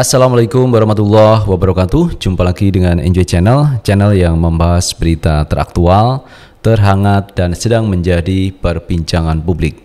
Assalamualaikum warahmatullahi wabarakatuh. Jumpa lagi dengan Enjoy Channel, channel yang membahas berita teraktual, terhangat dan sedang menjadi perbincangan publik.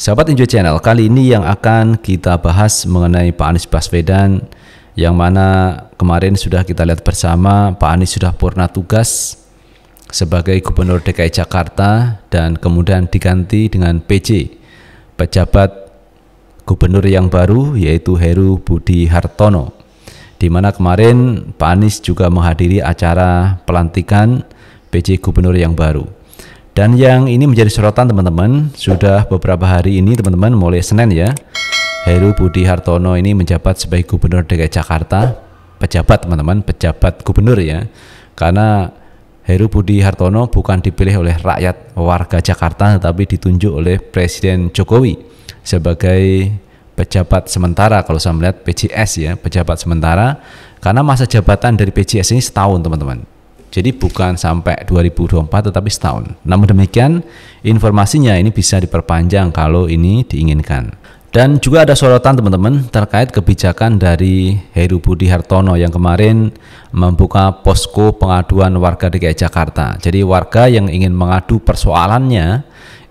Sahabat Enjoy Channel, kali ini yang akan kita bahas mengenai Pak Anies Baswedan yang mana kemarin sudah kita lihat bersama Pak Anies sudah purna tugas sebagai Gubernur DKI Jakarta dan kemudian diganti dengan PJ, pejabat gubernur yang baru yaitu Heru Budi Hartono. Di mana kemarin Pak Anies juga menghadiri acara pelantikan PJ gubernur yang baru. Dan yang ini menjadi sorotan teman-teman, sudah beberapa hari ini teman-teman mulai Senin ya. Heru Budi Hartono ini menjabat sebagai gubernur DKI Jakarta, pejabat teman-teman, pejabat gubernur ya. Karena Heru Budi Hartono bukan dipilih oleh rakyat warga Jakarta tetapi ditunjuk oleh Presiden Jokowi sebagai pejabat sementara kalau saya melihat PJS ya pejabat sementara karena masa jabatan dari PJS ini setahun teman-teman jadi bukan sampai 2024 tetapi setahun namun demikian informasinya ini bisa diperpanjang kalau ini diinginkan dan juga ada sorotan teman-teman terkait kebijakan dari Heru Budi Hartono yang kemarin membuka posko pengaduan warga DKI Jakarta. Jadi warga yang ingin mengadu persoalannya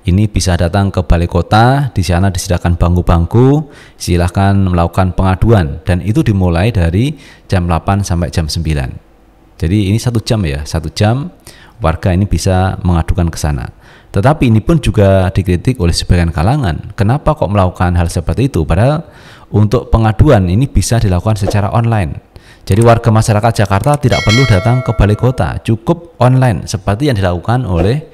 ini bisa datang ke balai kota, di sana disediakan bangku-bangku, silahkan melakukan pengaduan. Dan itu dimulai dari jam 8 sampai jam 9. Jadi ini satu jam ya, satu jam warga ini bisa mengadukan ke sana. Tetapi ini pun juga dikritik oleh sebagian kalangan. Kenapa kok melakukan hal seperti itu? Padahal untuk pengaduan ini bisa dilakukan secara online. Jadi warga masyarakat Jakarta tidak perlu datang ke balai kota, cukup online seperti yang dilakukan oleh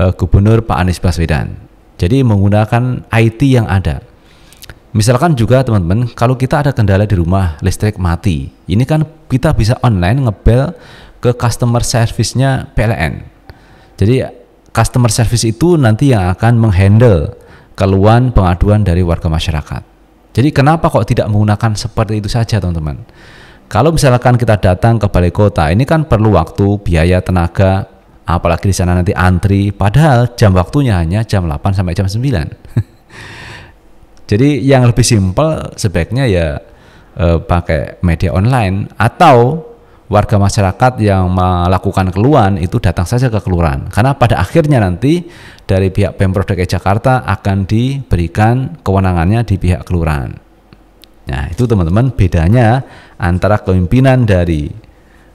uh, Gubernur Pak Anies Baswedan. Jadi menggunakan IT yang ada. Misalkan juga teman-teman, kalau kita ada kendala di rumah, listrik mati. Ini kan kita bisa online ngebel ke customer service-nya PLN. Jadi customer service itu nanti yang akan menghandle keluhan pengaduan dari warga masyarakat. Jadi kenapa kok tidak menggunakan seperti itu saja teman-teman? Kalau misalkan kita datang ke balai kota, ini kan perlu waktu, biaya, tenaga, apalagi di sana nanti antri, padahal jam waktunya hanya jam 8 sampai jam 9. Jadi yang lebih simpel sebaiknya ya eh, pakai media online atau warga masyarakat yang melakukan keluhan itu datang saja ke kelurahan karena pada akhirnya nanti dari pihak Pemprov DKI Jakarta akan diberikan kewenangannya di pihak kelurahan. Nah, itu teman-teman bedanya antara kepemimpinan dari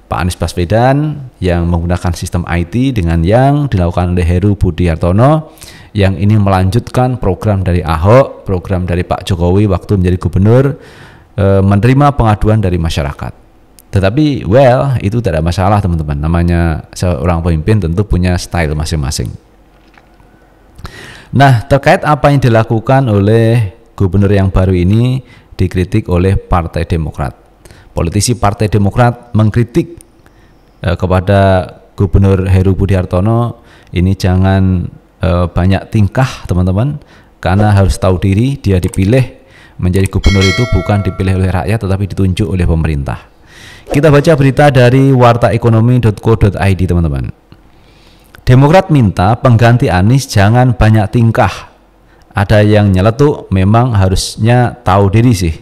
Pak Anies Baswedan yang menggunakan sistem IT dengan yang dilakukan oleh Heru Budi Hartono yang ini melanjutkan program dari Ahok, program dari Pak Jokowi waktu menjadi gubernur eh, menerima pengaduan dari masyarakat. Tetapi well itu tidak masalah teman-teman. Namanya seorang pemimpin tentu punya style masing-masing. Nah terkait apa yang dilakukan oleh gubernur yang baru ini dikritik oleh Partai Demokrat. Politisi Partai Demokrat mengkritik eh, kepada Gubernur Heru Budi Hartono ini jangan eh, banyak tingkah teman-teman karena harus tahu diri dia dipilih menjadi gubernur itu bukan dipilih oleh rakyat tetapi ditunjuk oleh pemerintah. Kita baca berita dari wartaekonomi.co.id teman-teman. Demokrat minta pengganti Anies jangan banyak tingkah. Ada yang nyeletuk memang harusnya tahu diri sih.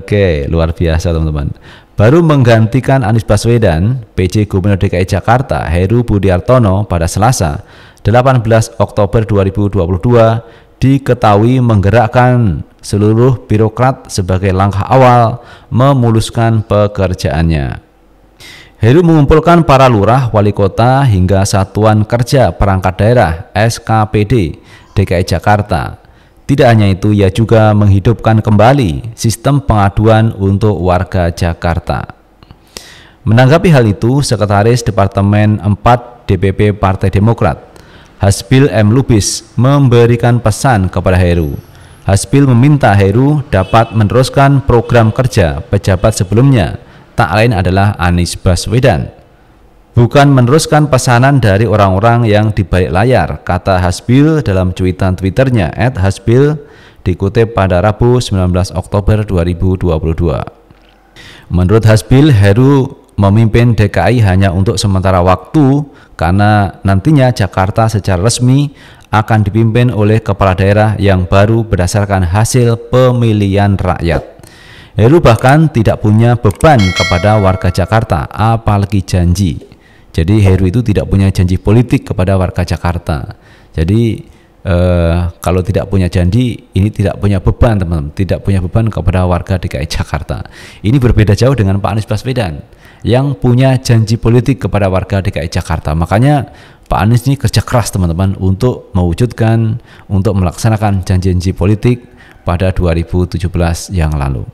Oke, luar biasa teman-teman. Baru menggantikan Anies Baswedan, PJ Gubernur DKI Jakarta Heru Budi Artono pada Selasa, 18 Oktober 2022 diketahui menggerakkan seluruh birokrat sebagai langkah awal memuluskan pekerjaannya. Heru mengumpulkan para lurah, wali kota, hingga satuan kerja perangkat daerah (SKPD) DKI Jakarta. Tidak hanya itu, ia juga menghidupkan kembali sistem pengaduan untuk warga Jakarta. Menanggapi hal itu, Sekretaris Departemen 4 DPP Partai Demokrat, Hasbil M. Lubis, memberikan pesan kepada Heru Hasbil meminta Heru dapat meneruskan program kerja pejabat sebelumnya, tak lain adalah Anies Baswedan. Bukan meneruskan pesanan dari orang-orang yang dibalik layar, kata Hasbil dalam cuitan Twitternya at Hasbil dikutip pada Rabu 19 Oktober 2022. Menurut Hasbil, Heru memimpin DKI hanya untuk sementara waktu karena nantinya Jakarta secara resmi akan dipimpin oleh kepala daerah yang baru berdasarkan hasil pemilihan rakyat. Heru bahkan tidak punya beban kepada warga Jakarta, apalagi janji. Jadi Heru itu tidak punya janji politik kepada warga Jakarta. Jadi Eh, kalau tidak punya janji, ini tidak punya beban teman-teman, tidak punya beban kepada warga DKI Jakarta. Ini berbeda jauh dengan Pak Anies Baswedan yang punya janji politik kepada warga DKI Jakarta. Makanya Pak Anies ini kerja keras teman-teman untuk mewujudkan, untuk melaksanakan janji-janji politik pada 2017 yang lalu.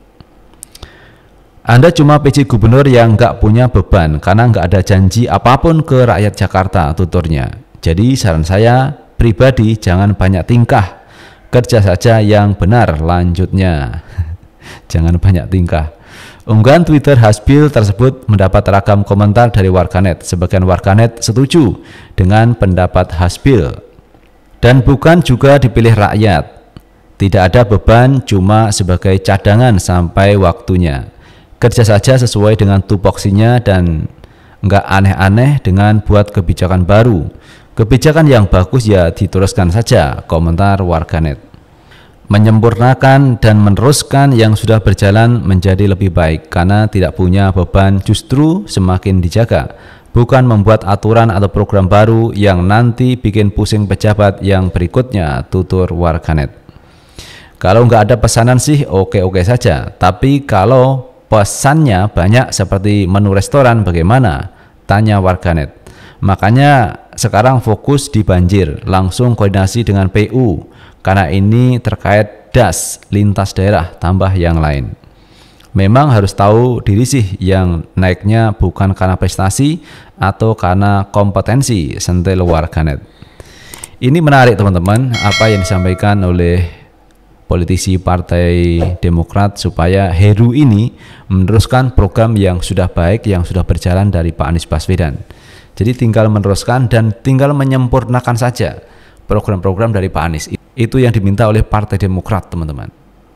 Anda cuma PJ gubernur yang nggak punya beban karena nggak ada janji apapun ke rakyat Jakarta tuturnya. Jadi saran saya pribadi jangan banyak tingkah, kerja saja yang benar lanjutnya. jangan banyak tingkah. Unggahan Twitter Hasbil tersebut mendapat ragam komentar dari warganet. Sebagian warganet setuju dengan pendapat Hasbil. Dan bukan juga dipilih rakyat. Tidak ada beban cuma sebagai cadangan sampai waktunya. Kerja saja sesuai dengan tupoksinya dan enggak aneh-aneh dengan buat kebijakan baru. Kebijakan yang bagus ya diteruskan saja, komentar warganet. Menyempurnakan dan meneruskan yang sudah berjalan menjadi lebih baik karena tidak punya beban justru semakin dijaga, bukan membuat aturan atau program baru yang nanti bikin pusing pejabat yang berikutnya, tutur warganet. Kalau nggak ada pesanan sih oke-oke saja, tapi kalau pesannya banyak seperti menu restoran bagaimana? Tanya warganet. Makanya sekarang fokus di banjir, langsung koordinasi dengan PU karena ini terkait das lintas daerah tambah yang lain. Memang harus tahu diri sih yang naiknya bukan karena prestasi atau karena kompetensi sentil warganet. Ini menarik teman-teman apa yang disampaikan oleh politisi Partai Demokrat supaya Heru ini meneruskan program yang sudah baik yang sudah berjalan dari Pak Anies Baswedan jadi tinggal meneruskan dan tinggal menyempurnakan saja program-program dari Pak Anies. Itu yang diminta oleh Partai Demokrat, teman-teman.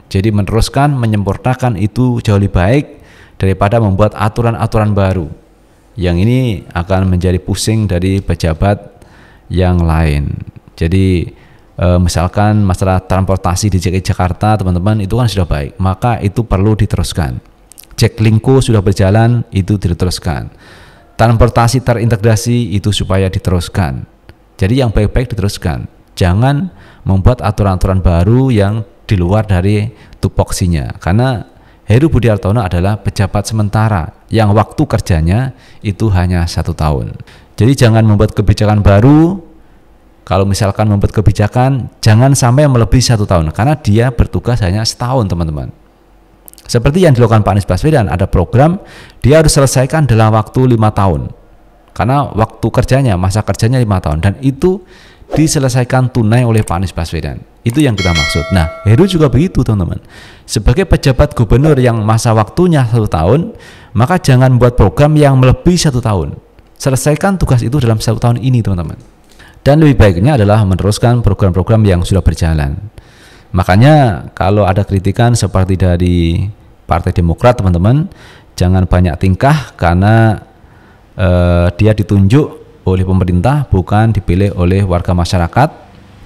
Jadi meneruskan, menyempurnakan itu jauh lebih baik daripada membuat aturan-aturan baru. Yang ini akan menjadi pusing dari pejabat yang lain. Jadi e, misalkan masalah transportasi di DKI Jakarta, teman-teman, itu kan sudah baik. Maka itu perlu diteruskan. Cek lingku sudah berjalan, itu diteruskan transportasi terintegrasi itu supaya diteruskan. Jadi yang baik-baik diteruskan. Jangan membuat aturan-aturan baru yang di luar dari tupoksinya. Karena Heru Budi Hartono adalah pejabat sementara yang waktu kerjanya itu hanya satu tahun. Jadi jangan membuat kebijakan baru. Kalau misalkan membuat kebijakan, jangan sampai melebihi satu tahun karena dia bertugas hanya setahun, teman-teman. Seperti yang dilakukan Pak Anies Baswedan, ada program dia harus selesaikan dalam waktu lima tahun. Karena waktu kerjanya, masa kerjanya lima tahun dan itu diselesaikan tunai oleh Pak Anies Baswedan. Itu yang kita maksud. Nah, Heru juga begitu teman-teman. Sebagai pejabat gubernur yang masa waktunya satu tahun, maka jangan buat program yang melebihi satu tahun. Selesaikan tugas itu dalam satu tahun ini teman-teman. Dan lebih baiknya adalah meneruskan program-program yang sudah berjalan. Makanya kalau ada kritikan seperti dari Partai Demokrat teman-teman jangan banyak tingkah karena eh, dia ditunjuk oleh pemerintah bukan dipilih oleh warga masyarakat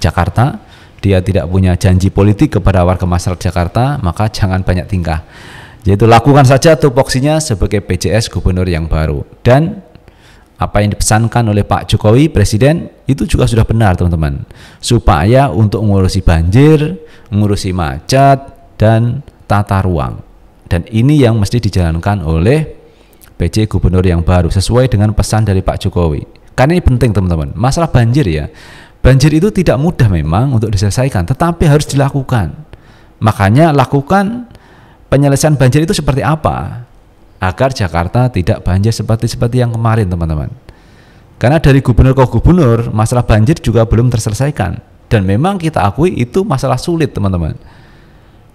Jakarta dia tidak punya janji politik kepada warga masyarakat Jakarta maka jangan banyak tingkah yaitu lakukan saja tupoksinya sebagai PJS gubernur yang baru dan apa yang dipesankan oleh Pak Jokowi presiden itu juga sudah benar teman-teman supaya untuk mengurusi banjir, mengurusi macet dan tata ruang dan ini yang mesti dijalankan oleh PJ Gubernur yang baru sesuai dengan pesan dari Pak Jokowi. Karena ini penting teman-teman. Masalah banjir ya. Banjir itu tidak mudah memang untuk diselesaikan, tetapi harus dilakukan. Makanya lakukan penyelesaian banjir itu seperti apa agar Jakarta tidak banjir seperti seperti yang kemarin teman-teman. Karena dari gubernur ke gubernur masalah banjir juga belum terselesaikan dan memang kita akui itu masalah sulit teman-teman.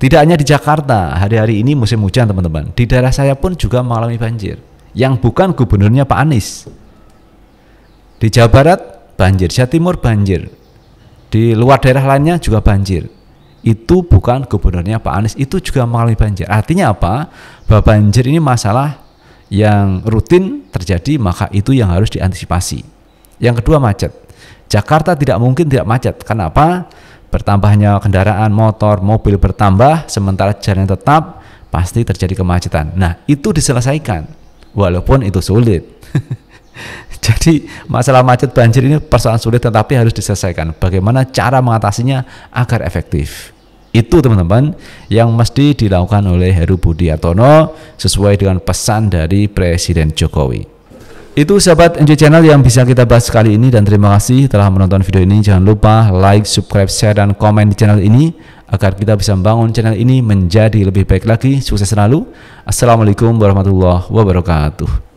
Tidak hanya di Jakarta, hari-hari ini musim hujan teman-teman. Di daerah saya pun juga mengalami banjir. Yang bukan gubernurnya Pak Anies. Di Jawa Barat banjir, Jawa Timur banjir. Di luar daerah lainnya juga banjir. Itu bukan gubernurnya Pak Anies, itu juga mengalami banjir. Artinya apa? Bahwa banjir ini masalah yang rutin terjadi, maka itu yang harus diantisipasi. Yang kedua macet. Jakarta tidak mungkin tidak macet. Kenapa? Bertambahnya kendaraan, motor, mobil bertambah, sementara jalan tetap, pasti terjadi kemacetan. Nah, itu diselesaikan, walaupun itu sulit. Jadi masalah macet banjir ini persoalan sulit tetapi harus diselesaikan. Bagaimana cara mengatasinya agar efektif? Itu teman-teman yang mesti dilakukan oleh Heru Budi Artono sesuai dengan pesan dari Presiden Jokowi. Itu sahabat NJ Channel yang bisa kita bahas kali ini dan terima kasih telah menonton video ini. Jangan lupa like, subscribe, share, dan komen di channel ini agar kita bisa membangun channel ini menjadi lebih baik lagi. Sukses selalu. Assalamualaikum warahmatullahi wabarakatuh.